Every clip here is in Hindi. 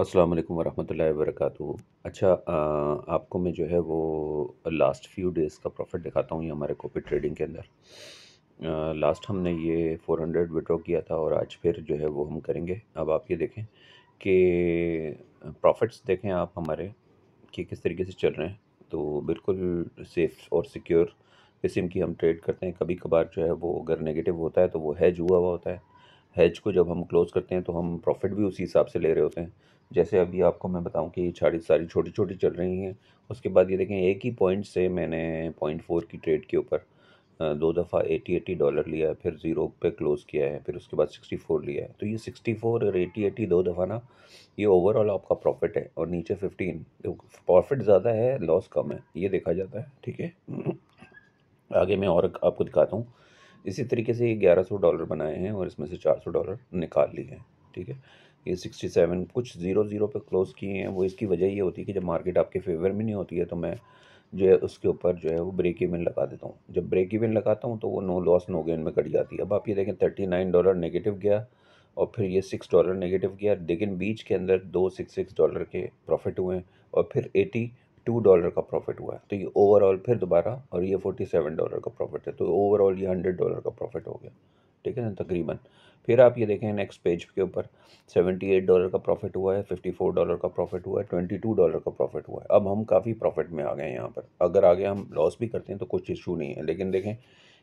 अस्सलाम वालेकुम वरहमतुल्लाहि वबरकातुहू अच्छा आ, आपको मैं जो है वो लास्ट फ्यू डेज़ का प्रॉफिट दिखाता हूँ ये हमारे कॉपी ट्रेडिंग के अंदर लास्ट हमने ये 400 विड्रॉ किया था और आज फिर जो है वो हम करेंगे अब आप ये देखें कि प्रॉफिट्स देखें आप हमारे कि किस तरीके से चल रहे हैं तो बिल्कुल सेफ़ और सिक्योर किस्म की हम ट्रेड करते हैं कभी कभार जो है वो अगर नेगेटिव होता है तो वो हैज हुआ हुआ होता है हैज को जब हम क्लोज़ करते हैं तो हम प्रॉफिट भी उसी हिसाब से ले रहे होते हैं जैसे अभी आपको मैं बताऊं कि सारी सारी छोटी छोटी चल रही हैं उसके बाद ये देखें एक ही पॉइंट से मैंने पॉइंट फोर की ट्रेड के ऊपर दो दफ़ा एटी एटी डॉलर लिया है फिर ज़ीरो पे क्लोज़ किया है फिर उसके बाद सिक्सटी फोर लिया है तो ये सिक्सटी फोर और एटी एटी दो दफ़ा ना ये ओवरऑल आपका प्रॉफिट है और नीचे फिफ्टीन प्रॉफिट ज़्यादा है लॉस कम है ये देखा जाता है ठीक है आगे मैं और आपको दिखाता हूँ इसी तरीके से ये ग्यारह सौ डॉलर बनाए हैं और इसमें से चार सौ डॉलर निकाल लिए हैं ठीक है ये सिक्सटी सेवन कुछ ज़ीरो ज़ीरो पे क्लोज़ किए हैं वो इसकी वजह ये होती है कि जब मार्केट आपके फेवर में नहीं होती है तो मैं जो है उसके ऊपर जो है वो ब्रेक इवेंट लगा देता हूँ जब ब्रेक इवेंट लगाता हूँ तो वो नो लॉस नो गेन में कट जाती है अब आप ये देखें थर्टी नाइन डॉलर नेगेटिव गया और फिर ये सिक्स डॉलर नेगेटिव गया लेकिन बीच के अंदर दो सिक्स सिक्स डॉलर के प्रॉफिट हुए और फिर एटी टू डॉलर का प्रॉफिट हुआ है तो ये ओवरऑल फिर दोबारा और ये फोर्टी सेवन डॉलर का प्रॉफिट है तो ओवरऑल ये हंड्रेड डॉलर का प्रॉफिट हो गया ठीक है ना तकरीबन फिर आप ये देखें नेक्स्ट पेज के ऊपर सेवेंटी एट डॉलर का प्रॉफिट हुआ है फिफ्टी फोर डॉलर का प्रॉफिट हुआ है ट्वेंटी टू डॉलर का प्रॉफिट हुआ है अब हम काफ़ी प्रॉफिट में आ गए हैं यहाँ पर अगर आगे हम लॉस भी करते हैं तो कुछ इशू नहीं है लेकिन देखें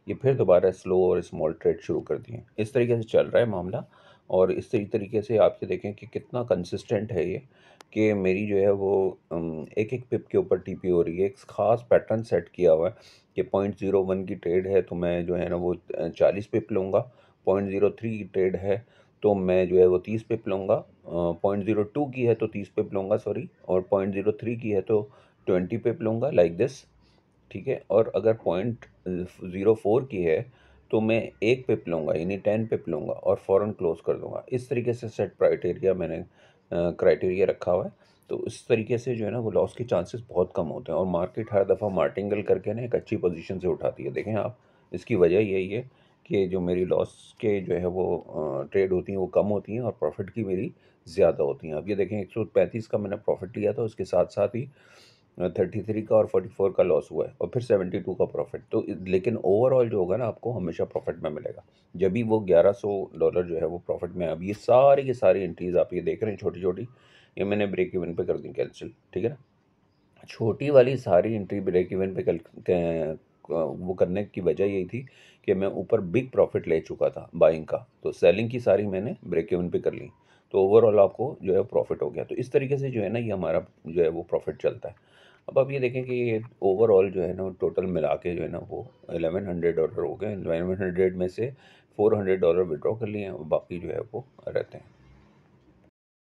ये फिर दोबारा स्लो और स्मॉल ट्रेड शुरू कर दिए इस तरीके से चल रहा है मामला और इस तरीके से आप ये देखें कि कितना कंसिस्टेंट है ये कि मेरी जो है वो एक एक पिप के ऊपर टीपी हो रही है एक ख़ास पैटर्न सेट किया हुआ है कि पॉइंट ज़ीरो वन की ट्रेड है तो मैं जो है ना वो चालीस पिप लूँगा पॉइंट ज़ीरो थ्री की ट्रेड है तो मैं जो है वो तीस पिप लूँगा पॉइंट ज़ीरो टू की है तो तीस पिप लूँगा सॉरी और पॉइंट ज़ीरो थ्री की है तो ट्वेंटी पिप लूँगा लाइक दिस ठीक है और अगर पॉइंट ज़ीरो फोर की है तो मैं एक पिप लूँगा यानी टेन पिप लूँगा और फ़ौर क्लोज़ कर दूँगा इस तरीके से सेट क्राइटेरिया मैंने क्राइटेरिया रखा हुआ है तो इस तरीके से जो है ना वो लॉस के चांसेस बहुत कम होते हैं और मार्केट हर दफ़ा मार्टिंगल करके ना एक अच्छी पोजीशन से उठाती है देखें आप इसकी वजह यही है कि जो मेरी लॉस के जो है वो ट्रेड होती हैं वो कम होती हैं और प्रॉफिट की मेरी ज़्यादा होती हैं अब ये देखें एक का मैंने प्रॉफिट लिया था उसके साथ साथ ही थर्टी थ्री का और फोर्टी फोर का लॉस हुआ है और फिर सेवेंटी टू का प्रॉफिट तो लेकिन ओवरऑल जो होगा ना आपको हमेशा प्रॉफिट में मिलेगा जब भी वो ग्यारह सौ डॉलर जो है वो प्रॉफिट में अब ये सारी की सारी एंट्रीज आप ये देख रहे हैं छोटी छोटी ये मैंने ब्रेक इवन पे कर दी कैंसिल ठीक है ना छोटी वाली सारी एंट्री ब्रेक इवन पे कल वो करने की वजह यही थी कि मैं ऊपर बिग प्रॉफिट ले चुका था बाइंग का तो सेलिंग की सारी मैंने ब्रेक इवन पे कर ली तो ओवरऑल आपको जो है प्रॉफिट हो गया तो इस तरीके से जो है ना ये हमारा जो है वो प्रॉफिट चलता है अब आप ये देखें कि ये ओवरऑल जो है ना टोटल मिला के जो है ना वो एलेवन हंड्रेड डॉलर हो गए एलेवन हंड्रेड में से फोर हंड्रेड डॉलर विड्रॉ कर लिए हैं और बाकी जो है वो रहते हैं